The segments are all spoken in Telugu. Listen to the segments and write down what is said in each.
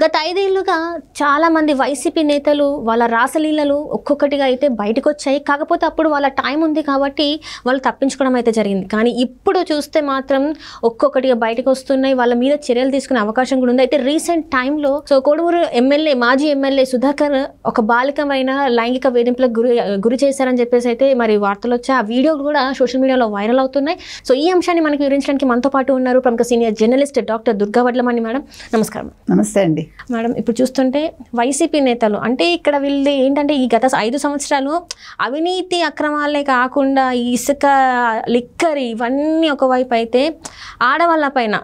గత ఐదేళ్లుగా చాలామంది వైసీపీ నేతలు వాళ్ళ రాసలీలలు ఒక్కొక్కటిగా అయితే బయటకు వచ్చాయి కాకపోతే అప్పుడు వాళ్ళ టైం ఉంది కాబట్టి వాళ్ళు తప్పించుకోవడం అయితే జరిగింది కానీ ఇప్పుడు చూస్తే మాత్రం ఒక్కొక్కటిగా బయటకు వస్తున్నాయి వాళ్ళ మీద చర్యలు తీసుకునే అవకాశం కూడా ఉంది అయితే రీసెంట్ టైంలో సో కోడూరు ఎమ్మెల్యే మాజీ ఎమ్మెల్యే సుధాకర్ ఒక బాలికమైన లైంగిక వేధింపులకు గురి గురి చేశారని చెప్పేసి అయితే మరి వార్తలు వచ్చాయి ఆ వీడియో కూడా సోషల్ మీడియాలో వైరల్ అవుతున్నాయి సో ఈ అంశాన్ని మనకి వివరించడానికి మనతో పాటు ఉన్నారు ప్రముఖ senior journalist doctor Durga Vadlamani madam నమస్కారం నమస్తే అండి ఉంది మేడం ఇప్పుడు చూస్తుంటే వైసీపీ నేతలు అంటే ఇక్కడ వీళ్ళు ఏంటంటే ఈ గత ఐదు సంవత్సరాలు అవినీతి అక్రమాలే కాకుండా ఇసుక లిక్కర్ ఇవన్నీ ఒకవైపు అయితే ఆడవాళ్ళ పైన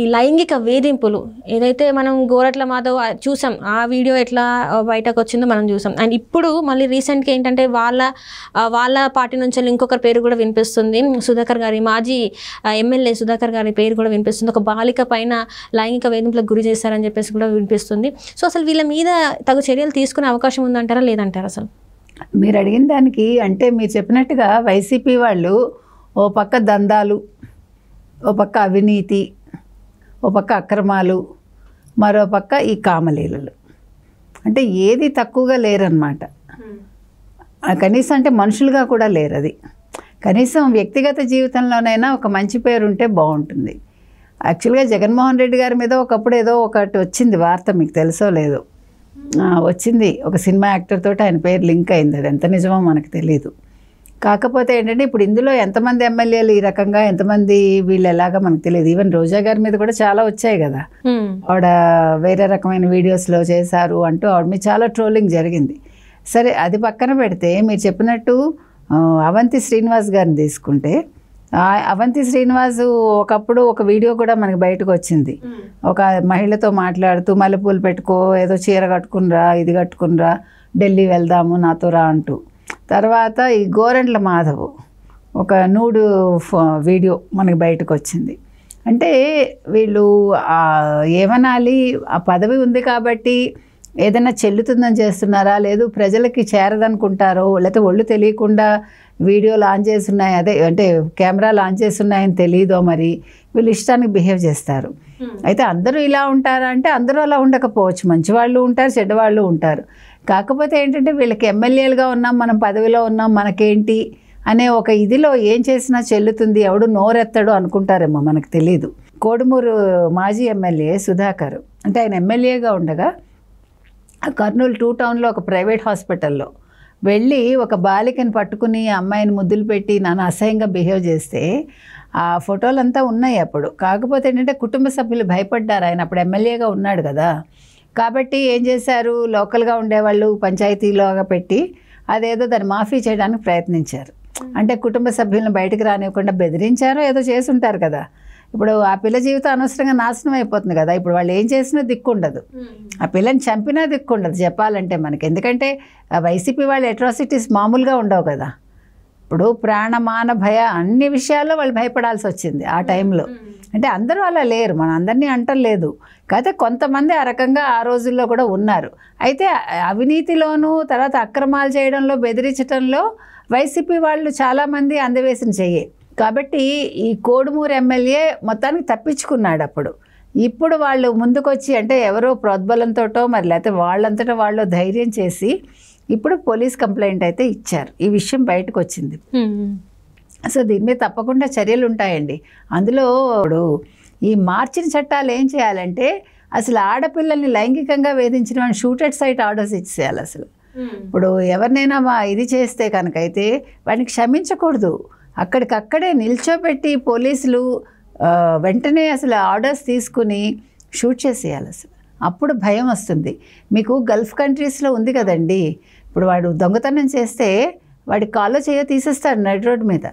ఈ లైంగిక వేధింపులు ఏదైతే మనం గోరట్ల మాధవ్ చూసాం ఆ వీడియో ఎట్లా బయటకు వచ్చిందో మనం చూసాం అండ్ ఇప్పుడు మళ్ళీ రీసెంట్గా ఏంటంటే వాళ్ళ వాళ్ళ పార్టీ నుంచి ఇంకొకరి పేరు కూడా వినిపిస్తుంది సుధాకర్ గారి మాజీ ఎమ్మెల్యే సుధాకర్ గారి పేరు కూడా వినిపిస్తుంది ఒక బాలిక పైన లైంగిక వేధింపులకు గురి చేశారని చెప్పేసి కూడా వినిపిస్తుంది సో అసలు వీళ్ళ మీద తగు చర్యలు తీసుకునే అవకాశం ఉందంటారా లేదంటారా అసలు మీరు అడిగిన దానికి అంటే మీరు చెప్పినట్టుగా వైసీపీ వాళ్ళు ఓ పక్క దందాలు ఓ పక్క అవినీతి ఓ పక్క అక్రమాలు మరో పక్క ఈ కామలీలలు అంటే ఏది తక్కువగా లేరనమాట కనీసం అంటే మనుషులుగా కూడా లేరు అది కనీసం వ్యక్తిగత జీవితంలోనైనా ఒక మంచి పేరు ఉంటే బాగుంటుంది యాక్చువల్గా జగన్మోహన్ రెడ్డి గారి మీద ఒకప్పుడు ఏదో ఒకటి వచ్చింది వార్త మీకు తెలుసో లేదో వచ్చింది ఒక సినిమా యాక్టర్ తోటి ఆయన పేరు లింక్ అయింది అది ఎంత నిజమో మనకు తెలియదు కాకపోతే ఏంటంటే ఇప్పుడు ఇందులో ఎంతమంది ఎమ్మెల్యేలు ఈ రకంగా ఎంతమంది వీళ్ళు ఎలాగా మనకు తెలియదు ఈవెన్ రోజా గారి మీద కూడా చాలా వచ్చాయి కదా ఆవిడ వేరే రకమైన వీడియోస్లో చేశారు అంటూ ఆవిడ మీద చాలా ట్రోలింగ్ జరిగింది సరే అది పక్కన పెడితే మీరు చెప్పినట్టు అవంతి శ్రీనివాస్ గారిని తీసుకుంటే అవంతి శ్రీనివాస్ ఒకప్పుడు ఒక వీడియో కూడా మనకి బయటకు వచ్చింది ఒక మహిళతో మాట్లాడుతూ మల్లెపూలు పెట్టుకో ఏదో చీర కట్టుకునిరా ఇది కట్టుకునిరా ఢిల్లీ వెళ్దాము నాతో రా అంటూ తర్వాత ఈ గోరెండ్ల మాధవ్ ఒక నూడు వీడియో మనకి బయటకు వచ్చింది అంటే వీళ్ళు ఏమనాలి ఆ పదవి ఉంది కాబట్టి ఏదైనా చెల్లుతుందని చేస్తున్నారా లేదు ప్రజలకి చేరదనుకుంటారో లేకపోతే ఒళ్ళు తెలియకుండా వీడియో లాంచ్ చేస్తున్నాయి అదే అంటే కెమెరా లాంచ్ చేస్తున్నాయని తెలియదో మరి వీళ్ళు ఇష్టానికి బిహేవ్ చేస్తారు అయితే అందరూ ఇలా ఉంటారా అంటే అందరూ అలా ఉండకపోవచ్చు మంచి వాళ్ళు ఉంటారు చెడ్డవాళ్ళు ఉంటారు కాకపోతే ఏంటంటే వీళ్ళకి ఎమ్మెల్యేలుగా ఉన్నాం మనం పదవిలో ఉన్నాం మనకేంటి అనే ఒక ఇదిలో ఏం చేసినా చెల్లుతుంది ఎవడు నోరెత్తడు అనుకుంటారేమో మనకు తెలియదు కోడుమూరు మాజీ ఎమ్మెల్యే సుధాకర్ అంటే ఆయన ఎమ్మెల్యేగా ఉండగా కర్నూలు టూ టౌన్లో ఒక ప్రైవేట్ హాస్పిటల్లో వెళ్ళి ఒక బాలికని పట్టుకుని అమ్మాయిని ముద్దులు పెట్టి నన్ను అసహ్యంగా బిహేవ్ చేస్తే ఆ ఫోటోలంతా ఉన్నాయి అప్పుడు కాకపోతే ఏంటంటే కుటుంబ సభ్యులు భయపడ్డారు ఆయన అప్పుడు ఎమ్మెల్యేగా ఉన్నాడు కదా కాబట్టి ఏం చేశారు లోకల్గా ఉండేవాళ్ళు పంచాయతీలోగా పెట్టి అదేదో దాన్ని మాఫీ చేయడానికి ప్రయత్నించారు అంటే కుటుంబ సభ్యులను బయటకు రానివ్వకుండా బెదిరించారో ఏదో ఉంటారు కదా ఇప్పుడు ఆ పిల్ల జీవితం అనవసరంగా నాశనం అయిపోతుంది కదా ఇప్పుడు వాళ్ళు ఏం చేసినా దిక్కుండదు ఆ పిల్లని చంపినా దిక్కుండదు చెప్పాలంటే మనకి ఎందుకంటే వైసీపీ వాళ్ళ అట్రాసిటీస్ మామూలుగా ఉండవు కదా ఇప్పుడు ప్రాణమాన భయ అన్ని విషయాల్లో వాళ్ళు భయపడాల్సి వచ్చింది ఆ టైంలో అంటే అందరూ అలా లేరు మన అందరినీ అంటలేదు లేదు కాకపోతే కొంతమంది ఆ రకంగా ఆ రోజుల్లో కూడా ఉన్నారు అయితే అవినీతిలోనూ తర్వాత అక్రమాలు చేయడంలో బెదిరించడంలో వైసీపీ వాళ్ళు చాలామంది అందవేసిన చెయ్యి కాబట్టి ఈ కోడుమూరు ఎమ్మెల్యే మొత్తానికి తప్పించుకున్నాడు అప్పుడు ఇప్పుడు వాళ్ళు ముందుకొచ్చి అంటే ఎవరో ప్రోద్బలంతోటో మరి లేకపోతే వాళ్ళంతటా వాళ్ళు ధైర్యం చేసి ఇప్పుడు పోలీస్ కంప్లైంట్ అయితే ఇచ్చారు ఈ విషయం బయటకు వచ్చింది సో దీని మీద తప్పకుండా చర్యలు ఉంటాయండి అందులో ఈ మార్చిన చట్టాలు ఏం చేయాలంటే అసలు ఆడపిల్లల్ని లైంగికంగా వేధించిన వాడిని షూటెడ్ సైట్ ఆర్డర్స్ ఇచ్చేయాలి అసలు ఇప్పుడు ఎవరినైనా మా ఇది చేస్తే కనుకైతే వాడిని క్షమించకూడదు అక్కడికక్కడే నిల్చోబెట్టి పోలీసులు వెంటనే అసలు ఆర్డర్స్ తీసుకుని షూట్ చేసేయాలి అసలు అప్పుడు భయం వస్తుంది మీకు గల్ఫ్ కంట్రీస్లో ఉంది కదండి ఇప్పుడు వాడు దొంగతనం చేస్తే వాడి కాల్లో చేయ తీసేస్తారు నడి రోడ్డు మీద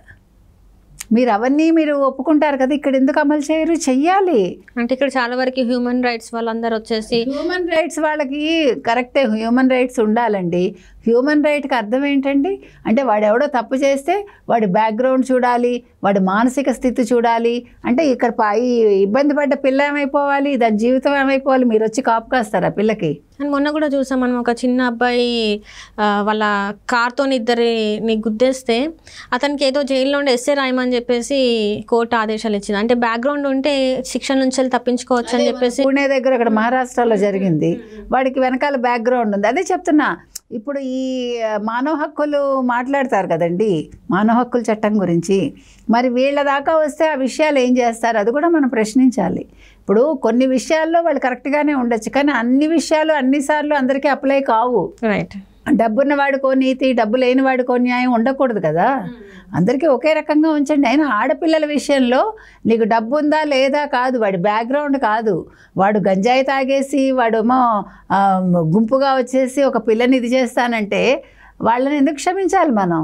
మీరు అవన్నీ మీరు ఒప్పుకుంటారు కదా ఇక్కడ ఎందుకు అమలు చేయరు చెయ్యాలి అంటే ఇక్కడ చాలా వరకు హ్యూమన్ రైట్స్ వాళ్ళందరూ వచ్చేసి హ్యూమన్ రైట్స్ వాళ్ళకి కరెక్టే హ్యూమన్ రైట్స్ ఉండాలండి హ్యూమన్ రైట్కి అర్థం ఏంటండి అంటే ఎవడో తప్పు చేస్తే వాడి బ్యాక్గ్రౌండ్ చూడాలి వాడి మానసిక స్థితి చూడాలి అంటే ఇక్కడ ఈ ఇబ్బంది పడ్డ పిల్ల ఏమైపోవాలి దాని జీవితం ఏమైపోవాలి మీరు వచ్చి కాపు కాస్తారా పిల్లకి అని మొన్న కూడా చూసాం మనం ఒక చిన్న అబ్బాయి వాళ్ళ కార్తో ఇద్దరిని గుద్దేస్తే అతనికి ఏదో జైల్లో ఉండి ఎస్ఏ రాయమని చెప్పేసి కోర్టు ఆదేశాలు ఇచ్చింది అంటే బ్యాక్గ్రౌండ్ ఉంటే శిక్ష నుంచి తప్పించుకోవచ్చు అని చెప్పేసి పుణే దగ్గర ఇక్కడ మహారాష్ట్రలో జరిగింది వాడికి వెనకాల బ్యాక్గ్రౌండ్ ఉంది అదే చెప్తున్నా ఇప్పుడు ఈ మానవ హక్కులు మాట్లాడతారు కదండి మానవ హక్కుల చట్టం గురించి మరి వీళ్ళ దాకా వస్తే ఆ విషయాలు ఏం చేస్తారు అది కూడా మనం ప్రశ్నించాలి ఇప్పుడు కొన్ని విషయాల్లో వాళ్ళు కరెక్ట్గానే ఉండొచ్చు కానీ అన్ని విషయాలు అన్నిసార్లు అందరికీ అప్లై కావు రైట్ డబ్బున్న వాడుకో నీతి డబ్బు లేని వాడుకో న్యాయం ఉండకూడదు కదా అందరికీ ఒకే రకంగా ఉంచండి అయినా ఆడపిల్లల విషయంలో నీకు డబ్బు ఉందా లేదా కాదు వాడి బ్యాక్గ్రౌండ్ కాదు వాడు గంజాయి తాగేసి వాడు గుంపుగా వచ్చేసి ఒక పిల్లని ఇది చేస్తానంటే వాళ్ళని ఎందుకు క్షమించాలి మనం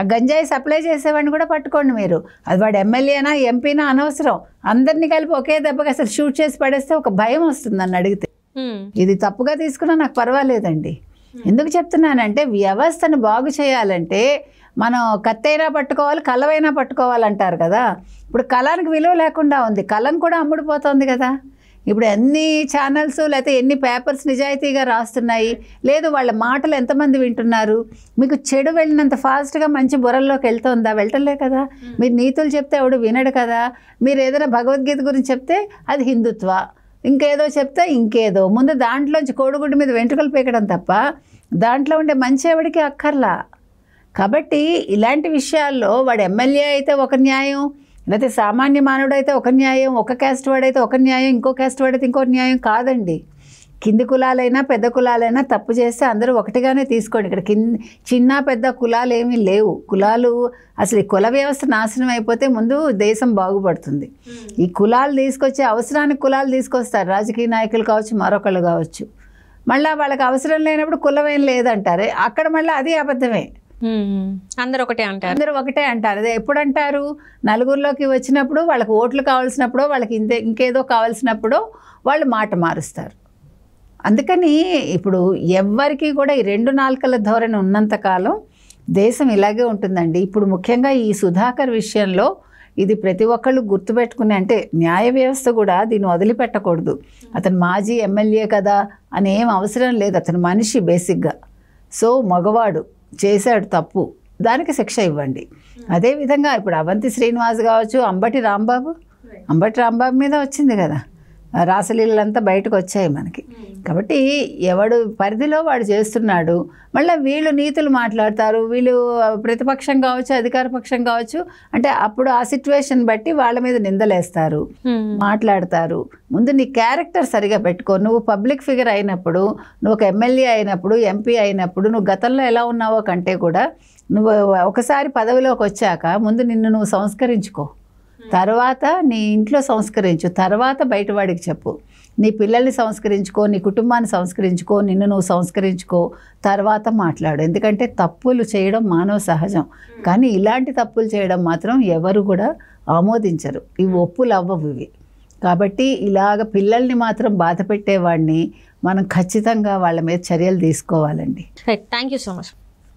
ఆ గంజాయి సప్లై చేసేవాడిని కూడా పట్టుకోండి మీరు అది వాడు ఎమ్మెల్యేనా ఎంపీనా అనవసరం అందరినీ కలిపి ఒకే దెబ్బకి అసలు షూట్ చేసి పడేస్తే ఒక భయం వస్తుంది నన్ను అడిగితే ఇది తప్పుగా తీసుకున్నా నాకు పర్వాలేదండి Hmm. ఎందుకు చెప్తున్నానంటే వ్యవస్థను బాగు చేయాలంటే మనం కత్తైనా పట్టుకోవాలి కలవైనా పట్టుకోవాలంటారు కదా ఇప్పుడు కళానికి విలువ లేకుండా ఉంది కలం కూడా అమ్ముడుపోతుంది కదా ఇప్పుడు ఎన్ని ఛానల్స్ లేకపోతే ఎన్ని పేపర్స్ నిజాయితీగా రాస్తున్నాయి లేదు వాళ్ళ మాటలు ఎంతమంది వింటున్నారు మీకు చెడు వెళ్ళినంత ఫాస్ట్గా మంచి బుర్రల్లోకి వెళ్తుందా వెళ్ళటలే కదా hmm. మీరు నీతులు చెప్తే ఎవడు వినడు కదా మీరు ఏదైనా భగవద్గీత గురించి చెప్తే అది హిందుత్వ ఇంకేదో చెప్తే ఇంకేదో ముందు దాంట్లోంచి కోడిగుడ్డు మీద వెంట్రుకలు పీకడం తప్ప దాంట్లో ఉండే మంచి ఎవడికి అక్కర్లా కాబట్టి ఇలాంటి విషయాల్లో వాడు ఎమ్మెల్యే అయితే ఒక న్యాయం లేకపోతే సామాన్య మానవుడైతే ఒక న్యాయం ఒక క్యాస్ట్ వాడైతే ఒక న్యాయం ఇంకో క్యాస్ట్ వాడైతే ఇంకో న్యాయం కాదండి కింది కులాలైనా పెద్ద కులాలైనా తప్పు చేస్తే అందరూ ఒకటిగానే తీసుకోండి ఇక్కడ కింద చిన్న పెద్ద కులాలు ఏమీ లేవు కులాలు అసలు ఈ కుల వ్యవస్థ నాశనం అయిపోతే ముందు దేశం బాగుపడుతుంది hmm. ఈ కులాలు తీసుకొచ్చే అవసరానికి కులాలు తీసుకొస్తారు రాజకీయ నాయకులు కావచ్చు మరొకళ్ళు కావచ్చు మళ్ళీ వాళ్ళకి అవసరం లేనప్పుడు కులం ఏం లేదంటారే అక్కడ మళ్ళీ అది అబద్ధమే hmm. అందరు ఒకటే అంటారు అందరు ఒకటే అంటారు అదే ఎప్పుడు అంటారు నలుగురిలోకి వచ్చినప్పుడు వాళ్ళకి ఓట్లు కావాల్సినప్పుడు వాళ్ళకి ఇంకేదో కావాల్సినప్పుడు వాళ్ళు మాట మారుస్తారు అందుకని ఇప్పుడు ఎవ్వరికీ కూడా ఈ రెండు నాలుకల ధోరణి ఉన్నంతకాలం దేశం ఇలాగే ఉంటుందండి ఇప్పుడు ముఖ్యంగా ఈ సుధాకర్ విషయంలో ఇది ప్రతి ఒక్కళ్ళు గుర్తుపెట్టుకునే అంటే న్యాయ వ్యవస్థ కూడా దీన్ని వదిలిపెట్టకూడదు అతను మాజీ ఎమ్మెల్యే కదా అని ఏం అవసరం లేదు అతను మనిషి బేసిక్గా సో మగవాడు చేశాడు తప్పు దానికి శిక్ష ఇవ్వండి అదేవిధంగా ఇప్పుడు అవంతి శ్రీనివాస్ కావచ్చు అంబటి రాంబాబు అంబటి రాంబాబు మీద వచ్చింది కదా రాసలీలంతా బయటకు వచ్చాయి మనకి కాబట్టి ఎవడు పరిధిలో వాడు చేస్తున్నాడు మళ్ళీ వీళ్ళు నీతులు మాట్లాడతారు వీళ్ళు ప్రతిపక్షం కావచ్చు అధికార పక్షం కావచ్చు అంటే అప్పుడు ఆ సిచ్యువేషన్ బట్టి వాళ్ళ మీద నిందలేస్తారు మాట్లాడతారు ముందు నీ క్యారెక్టర్ సరిగా పెట్టుకో నువ్వు పబ్లిక్ ఫిగర్ అయినప్పుడు నువ్వు ఒక ఎమ్మెల్యే అయినప్పుడు ఎంపీ అయినప్పుడు నువ్వు గతంలో ఎలా ఉన్నావో కంటే కూడా నువ్వు ఒకసారి పదవిలోకి వచ్చాక ముందు నిన్ను నువ్వు సంస్కరించుకో తర్వాత నీ ఇంట్లో సంస్కరించు తర్వాత బయటవాడికి చెప్పు నీ పిల్లల్ని సంస్కరించుకో నీ కుటుంబాన్ని సంస్కరించుకో నిన్ను నువ్వు సంస్కరించుకో తర్వాత మాట్లాడు ఎందుకంటే తప్పులు చేయడం మానవ సహజం కానీ ఇలాంటి తప్పులు చేయడం మాత్రం ఎవరు కూడా ఆమోదించరు ఇవి ఒప్పులు అవ్వవు ఇవి కాబట్టి ఇలాగ పిల్లల్ని మాత్రం బాధ పెట్టేవాడిని మనం ఖచ్చితంగా వాళ్ళ మీద చర్యలు తీసుకోవాలండి థ్యాంక్ యూ సో మచ్